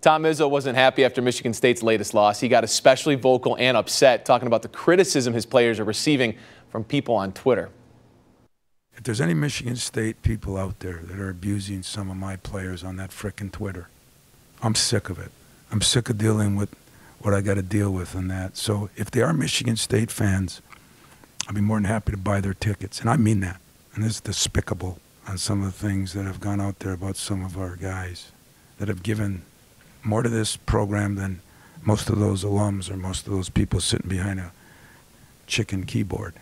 Tom Izzo wasn't happy after Michigan State's latest loss. He got especially vocal and upset, talking about the criticism his players are receiving from people on Twitter. If there's any Michigan State people out there that are abusing some of my players on that frickin' Twitter, I'm sick of it. I'm sick of dealing with what I got to deal with on that. So if they are Michigan State fans, I'd be more than happy to buy their tickets. And I mean that. And it's despicable on some of the things that have gone out there about some of our guys that have given more to this program than most of those alums or most of those people sitting behind a chicken keyboard.